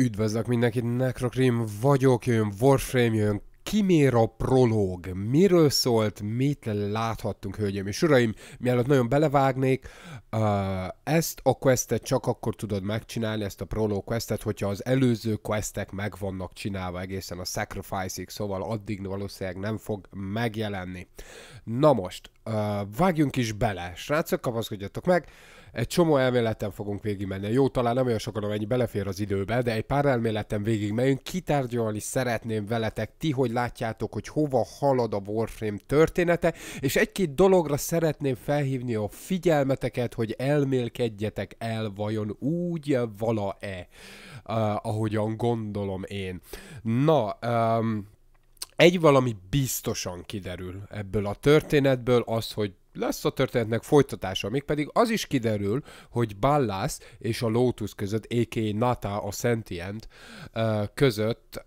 Üdvözlök mindenkit, Necrocrim vagyok, jön Warframe, jön Kimera prológ. Miről szólt, mit láthattunk, hölgyeim és uraim? Mielőtt nagyon belevágnék, uh, ezt a questet csak akkor tudod megcsinálni, ezt a prológ questet, hogyha az előző questek meg vannak csinálva egészen a Sacrifice-ig, szóval addig valószínűleg nem fog megjelenni. Na most, uh, vágjunk is bele, srácok, kapaszkodjatok meg! egy csomó elméleten fogunk végigmenni. Jó, talán nem olyan sokan, amennyi belefér az időbe, de egy pár elméleten végigmegyünk. Kitárgyalni szeretném veletek, ti hogy látjátok, hogy hova halad a Warframe története, és egy-két dologra szeretném felhívni a figyelmeteket, hogy elmélkedjetek el, vajon úgy vala-e, uh, ahogyan gondolom én. Na, um, egy valami biztosan kiderül ebből a történetből, az, hogy lesz a történetnek folytatása, pedig az is kiderül, hogy Ballas és a Lotus között, a.k.a. Nata a Sentient között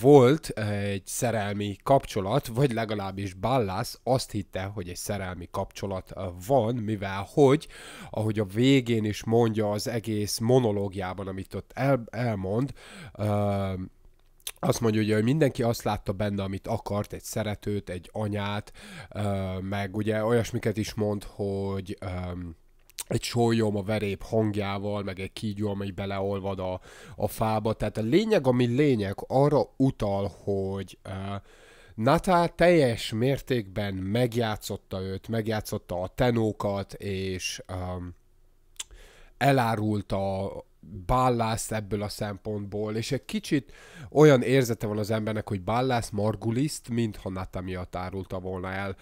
volt egy szerelmi kapcsolat, vagy legalábbis Ballas azt hitte, hogy egy szerelmi kapcsolat van, mivel hogy, ahogy a végén is mondja az egész monológiában, amit ott el, elmond, azt mondja, hogy mindenki azt látta benne, amit akart, egy szeretőt, egy anyát, meg ugye olyasmiket is mond, hogy egy sólyom a verép hangjával, meg egy kígyó, amely beleolvad a, a fába. Tehát a lényeg, ami lényeg, arra utal, hogy uh, Natá teljes mértékben megjátszotta őt, megjátszotta a tenókat, és um, elárulta Ballász ebből a szempontból, és egy kicsit olyan érzete van az embernek, hogy Ballász marguliszt, mintha Nata miatt árulta volna el.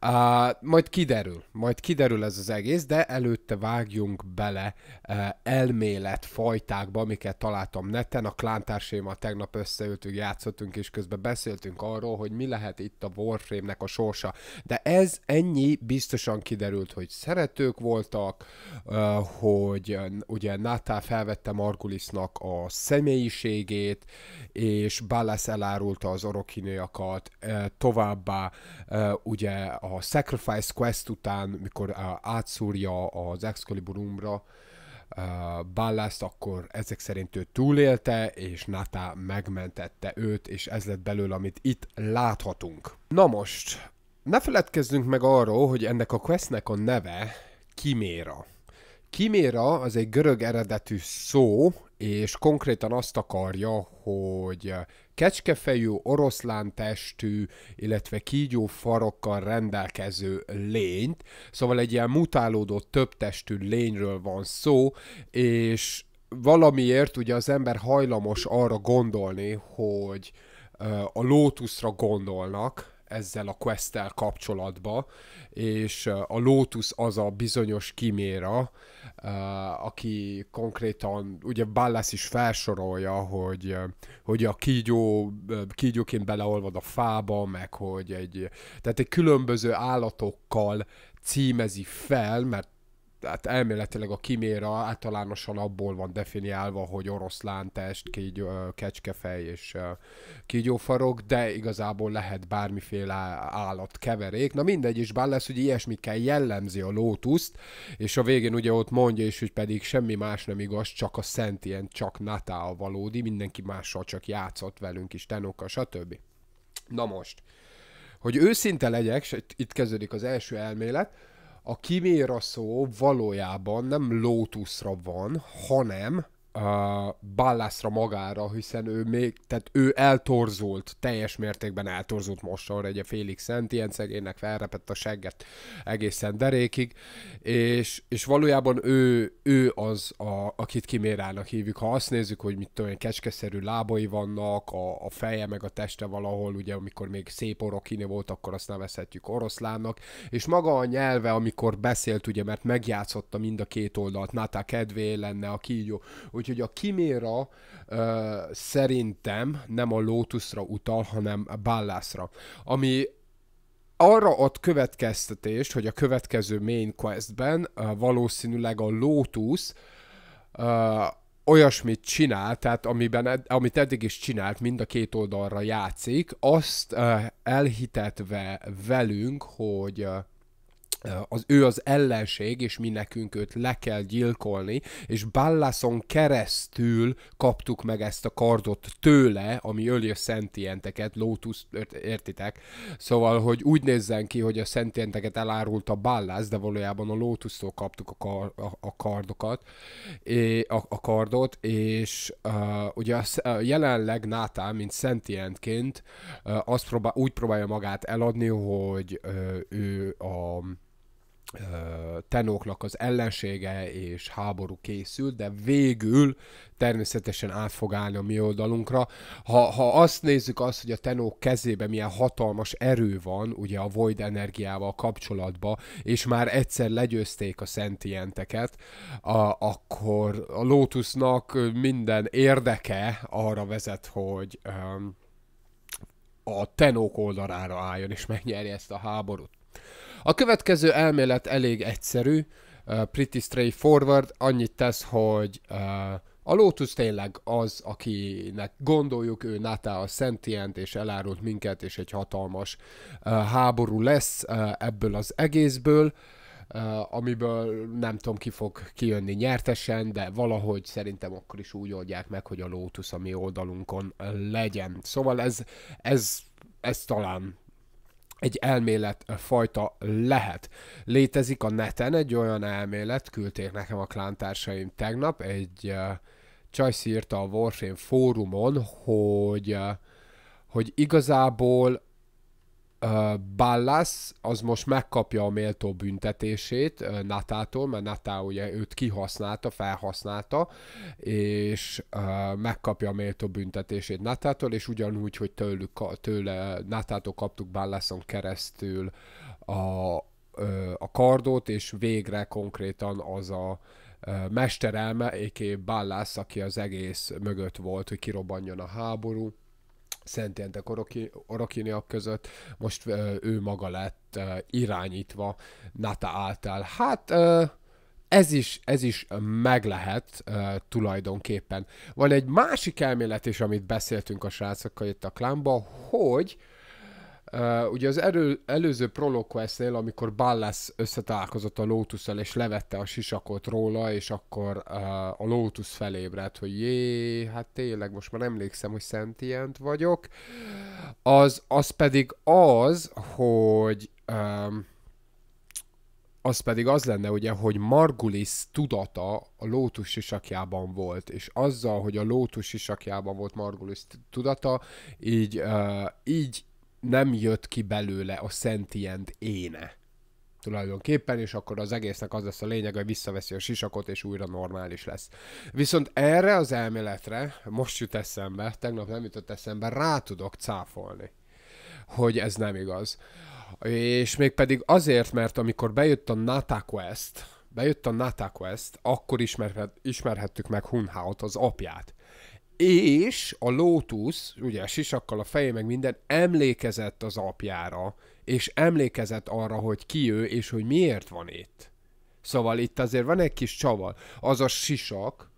Uh, majd kiderül, majd kiderül ez az egész, de előtte vágjunk bele uh, elmélet fajtákba, amiket találtam neten. A klántársaimmal tegnap összeültünk, játszottunk, és közben beszéltünk arról, hogy mi lehet itt a Warframe-nek a sorsa. De ez ennyi biztosan kiderült, hogy szeretők voltak, uh, hogy uh, ugye Nata fel elvette Margulisnak a személyiségét, és Ballas elárulta az orokhinőakat, e, továbbá e, ugye a Sacrifice Quest után, mikor e, átszúrja az Excalibur Umbra, Ballast, akkor ezek szerint ő túlélte, és Nata megmentette őt, és ez lett belőle, amit itt láthatunk. Na most, ne feledkezzünk meg arról, hogy ennek a questnek a neve Kiméra. Kiméra az egy görög eredetű szó, és konkrétan azt akarja, hogy kecskefejű, oroszlán testű, illetve kígyó farokkal rendelkező lényt, szóval egy ilyen mutálódó testű lényről van szó, és valamiért ugye az ember hajlamos arra gondolni, hogy a lótuszra gondolnak, ezzel a questtel kapcsolatba, és a Lotus az a bizonyos kiméra, aki konkrétan, ugye Ballas is felsorolja, hogy, hogy a kígyó, kígyóként beleolvad a fába, meg hogy egy, tehát egy különböző állatokkal címezi fel, mert hát elméletileg a kiméra általánosan abból van definiálva, hogy oroszlán test, kígyó, kecskefej és kígyófarok, de igazából lehet bármiféle állat keverék. Na mindegy, és bár lesz, hogy ilyesmikkel jellemzi a lótuszt, és a végén ugye ott mondja is, hogy pedig semmi más nem igaz, csak a szent ilyen, csak Natá a valódi, mindenki mással csak játszott velünk is, tenokkal, stb. Na most, hogy őszinte legyek, és itt kezdődik az első elmélet, a kiméra szó valójában nem lótuszra van, hanem uh, magára, hiszen ő még, tehát ő eltorzult, teljes mértékben eltorzult mostanra, egy félig szent, ilyen szegénynek felrepett a segget egészen derékig, és, és valójában ő, ő az, a, akit kimérának hívjuk. Ha azt nézzük, hogy mit olyan kecskeszerű lábai vannak, a, a feje meg a teste valahol, ugye amikor még szép orokini volt, akkor azt nevezhetjük oroszlánnak, és maga a nyelve, amikor beszélt, ugye, mert megjátszotta mind a két oldalt, Nata kedvé lenne a kígyó, Úgyhogy a kiméra uh, szerintem nem a lótuszra utal, hanem a Ballászra. Ami arra ad következtetést, hogy a következő main questben uh, valószínűleg a lótusz uh, olyasmit csinál, tehát amiben, ed, amit eddig is csinált, mind a két oldalra játszik, azt uh, elhitetve velünk, hogy uh, az ő az ellenség, és mi nekünk őt le kell gyilkolni, és Ballason keresztül kaptuk meg ezt a kardot tőle, ami öli a szentienteket, Lotus, értitek? Szóval, hogy úgy nézzen ki, hogy a szentienteket elárult a Ballas, de valójában a Lotus-tól kaptuk a, kar, a, a kardokat, a, a kardot, és uh, ugye a, jelenleg Nátán, mint szentientként, uh, azt próbál, úgy próbálja magát eladni, hogy uh, ő a Tenóknak az ellensége és háború készül, de végül természetesen át fog állni a mi oldalunkra. Ha, ha azt nézzük azt, hogy a Tenók kezében milyen hatalmas erő van, ugye a Void energiával kapcsolatba, és már egyszer legyőzték a szentienteket, a, akkor a Lotusnak minden érdeke arra vezet, hogy um, a Tenók oldalára álljon és megnyerje ezt a háborút. A következő elmélet elég egyszerű, uh, pretty straightforward, annyit tesz, hogy uh, a Lotus tényleg az, akinek gondoljuk, ő Nata a Sentient, és elárult minket, és egy hatalmas uh, háború lesz uh, ebből az egészből, uh, amiből nem tudom ki fog kijönni nyertesen, de valahogy szerintem akkor is úgy oldják meg, hogy a Lotus a mi oldalunkon legyen. Szóval ez, ez, ez talán egy elmélet fajta lehet. Létezik a neten egy olyan elmélet, küldték nekem a klántársaim tegnap, egy uh, csajsz írta a Warframe fórumon, hogy, uh, hogy igazából Ballas az most megkapja a méltó büntetését Natától, mert Natá ugye őt kihasználta, felhasználta, és megkapja a méltó büntetését Natától, és ugyanúgy, hogy tőlük, tőle Natától kaptuk Ballason keresztül a, a kardot, és végre konkrétan az a mesterelme, éké Ballas, aki az egész mögött volt, hogy kirobbanjon a háború, Szentjente Orokiniak között, most ő maga lett irányítva Nata által. Hát ez is, ez is meg lehet uh, tulajdonképpen. Van egy másik elmélet is, amit beszéltünk a srácokkal itt a klámban, hogy uh, Uh, ugye az erő, előző proloquestnél, amikor Ballas összetalálkozott a lotus és levette a sisakot róla, és akkor uh, a Lotus felébredt, hogy jé, hát tényleg most már emlékszem, hogy szentient vagyok. Az, az pedig az, hogy um, az pedig az lenne ugye, hogy Margulis tudata a lótus sisakjában volt, és azzal, hogy a lótus sisakjában volt Margulis tudata, így, uh, így nem jött ki belőle a szentient éne tulajdonképpen, és akkor az egésznek az lesz a lényeg, hogy visszaveszi a sisakot, és újra normális lesz. Viszont erre az elméletre, most jut eszembe, tegnap nem jutott eszembe, rá tudok cáfolni, hogy ez nem igaz. És még pedig azért, mert amikor bejött a Nata Quest, bejött a Nata Quest, akkor ismerhet, ismerhettük meg Hunhaut, az apját. És a Lotus, ugye a sisakkal a feje meg minden, emlékezett az apjára, és emlékezett arra, hogy ki ő, és hogy miért van itt. Szóval itt azért van egy kis csaval. Az a sisak,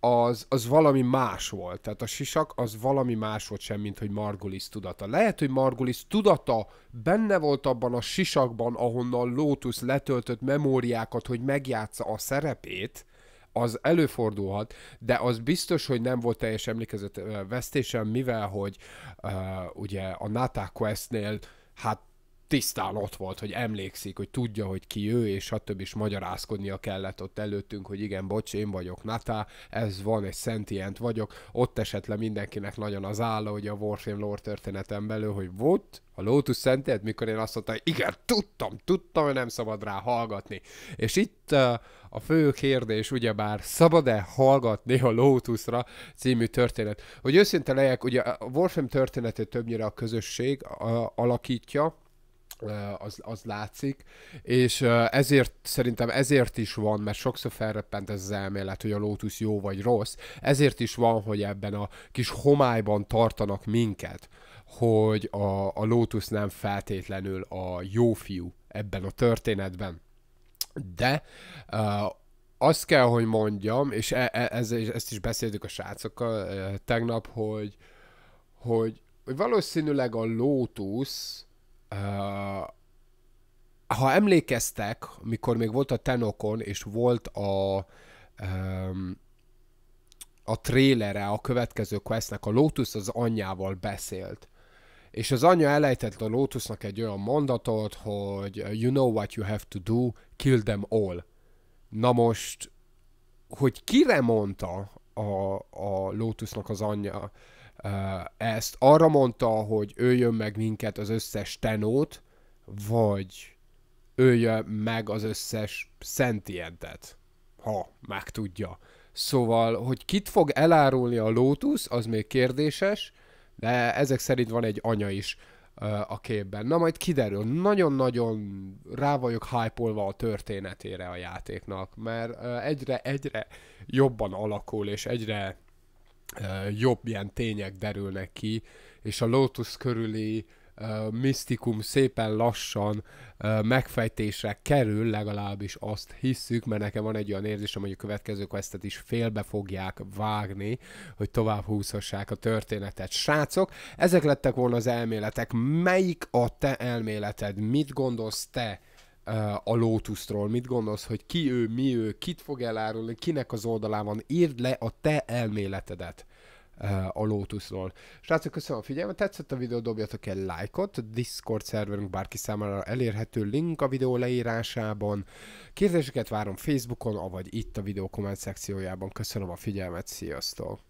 az, az valami más volt. Tehát a sisak az valami más volt sem, mint hogy Margulis tudata. Lehet, hogy Margulis tudata benne volt abban a sisakban, ahonnan Lotus letöltött memóriákat, hogy megjátsza a szerepét, az előfordulhat, de az biztos, hogy nem volt teljes emlékezet vesztésem, mivel hogy uh, ugye a Nata Questnél hát tisztán ott volt, hogy emlékszik, hogy tudja, hogy ki ő, és stb. is magyarázkodnia kellett ott előttünk, hogy igen, bocs, én vagyok Natá, ez van, egy szentient vagyok. Ott esett le mindenkinek nagyon az álla, hogy a Warframe lore történetem belül, hogy volt a Lotus szentient, mikor én azt mondtam, hogy igen, tudtam, tudtam, hogy nem szabad rá hallgatni. És itt uh, a fő kérdés ugyebár, szabad-e hallgatni a Lotusra című történet. Hogy őszinte legyek, ugye a Warframe történetét többnyire a közösség alakítja, az, az látszik, és ezért szerintem ezért is van, mert sokszor felreppent ez az elmélet, hogy a Lotus jó vagy rossz, ezért is van, hogy ebben a kis homályban tartanak minket, hogy a, a Lotus nem feltétlenül a jó fiú ebben a történetben. De azt kell, hogy mondjam, és e, e, ez, ezt is beszéltük a srácokkal tegnap, hogy, hogy, hogy valószínűleg a Lotus ha emlékeztek, mikor még volt a Tenokon, és volt a a trélere a következő questnek, a Lotus az anyjával beszélt. És az anyja elejtett a Lotusnak egy olyan mondatot, hogy you know what you have to do, kill them all. Na most, hogy kire mondta a, a Lotusnak az anyja, ezt arra mondta, hogy öljön meg minket az összes tenót, vagy öljön meg az összes szentientet, ha meg tudja. Szóval, hogy kit fog elárulni a Lotus, az még kérdéses, de ezek szerint van egy anya is a képben. Na majd kiderül, nagyon-nagyon rá vagyok hype a történetére a játéknak, mert egyre-egyre jobban alakul, és egyre jobb ilyen tények derülnek ki, és a Lotus körüli misztikum szépen lassan megfejtésre kerül, legalábbis azt hisszük, mert nekem van egy olyan érzésem, hogy a következő questet is félbe fogják vágni, hogy tovább húzhassák a történetet. Srácok, ezek lettek volna az elméletek. Melyik a te elméleted? Mit gondolsz te a Lotusról, mit gondolsz, hogy ki ő, mi ő, kit fog elárulni, kinek az oldalán van, írd le a te elméletedet eh, a Lotusról. Srácok, köszönöm a figyelmet, tetszett a videó, dobjatok egy lájkot, Discord szerverünk bárki számára elérhető, link a videó leírásában. Kérdéseket várom Facebookon, avagy itt a videó komment szekciójában. Köszönöm a figyelmet, sziasztok!